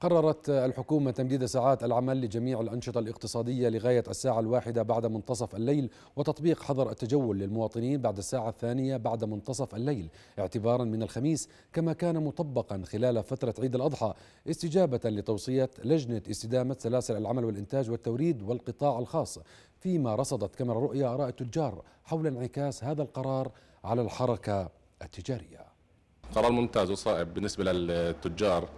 قررت الحكومة تمديد ساعات العمل لجميع الأنشطة الاقتصادية لغاية الساعة الواحدة بعد منتصف الليل وتطبيق حظر التجول للمواطنين بعد الساعة الثانية بعد منتصف الليل اعتبارا من الخميس كما كان مطبقا خلال فترة عيد الأضحى استجابة لتوصية لجنة استدامة سلاسل العمل والإنتاج والتوريد والقطاع الخاص فيما رصدت كاميرا رؤيا آراء التجار حول انعكاس هذا القرار على الحركة التجارية قرار ممتاز وصائب بالنسبه للتجار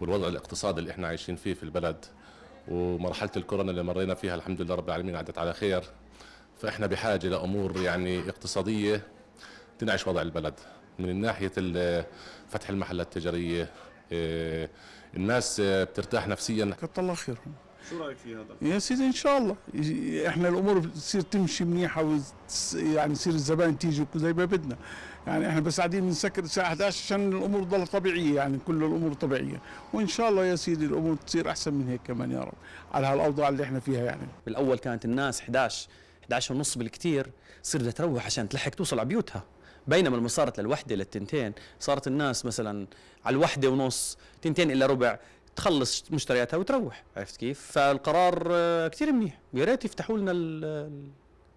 والوضع الاقتصادي اللي احنا عايشين فيه في البلد ومرحله الكورونا اللي مرينا فيها الحمد لله رب العالمين عدت على خير فاحنا بحاجه لامور يعني اقتصاديه تنعش وضع البلد من ناحيه فتح المحلات التجاريه إيه، الناس بترتاح نفسيا كتر الله خيرهم شو رايك في هذا؟ يا سيدي ان شاء الله احنا الامور بتصير تمشي منيحه وتس... يعني تصير الزبائن تيجي زي ما بدنا يعني احنا بس قاعدين بنسكر الساعه 11 عشان الامور تضل طبيعيه يعني كل الامور طبيعيه وان شاء الله يا سيدي الامور تصير احسن من هيك كمان يا رب على هالاوضاع اللي احنا فيها يعني بالاول كانت الناس 11 11 ونص بالكثير تصير بدها تروح عشان تلحق توصل على بيوتها بينما لما صارت للوحده للتنتين صارت الناس مثلا على الوحده ونص تنتين الا ربع تخلص مشترياتها وتروح عرفت كيف فالقرار آه، كثير منيح ويا ريت يفتحوا لنا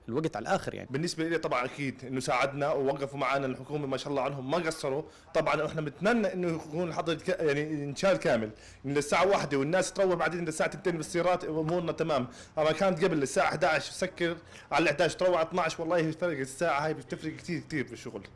الوقت على الاخر يعني بالنسبه لي طبعا اكيد انه ساعدنا ووقفوا معنا الحكومه ما شاء الله عنهم ما قصروا طبعا احنا بنتمنى انه يكون الحظر يعني انشال كامل من الساعه واحدة والناس تروح بعدين للساعه 2 بالسيارات امورنا تمام اما كانت قبل الساعه 11 سكر على 11 تروح على 12 والله بتفرق الساعه هاي بتفرق كثير كثير بالشغل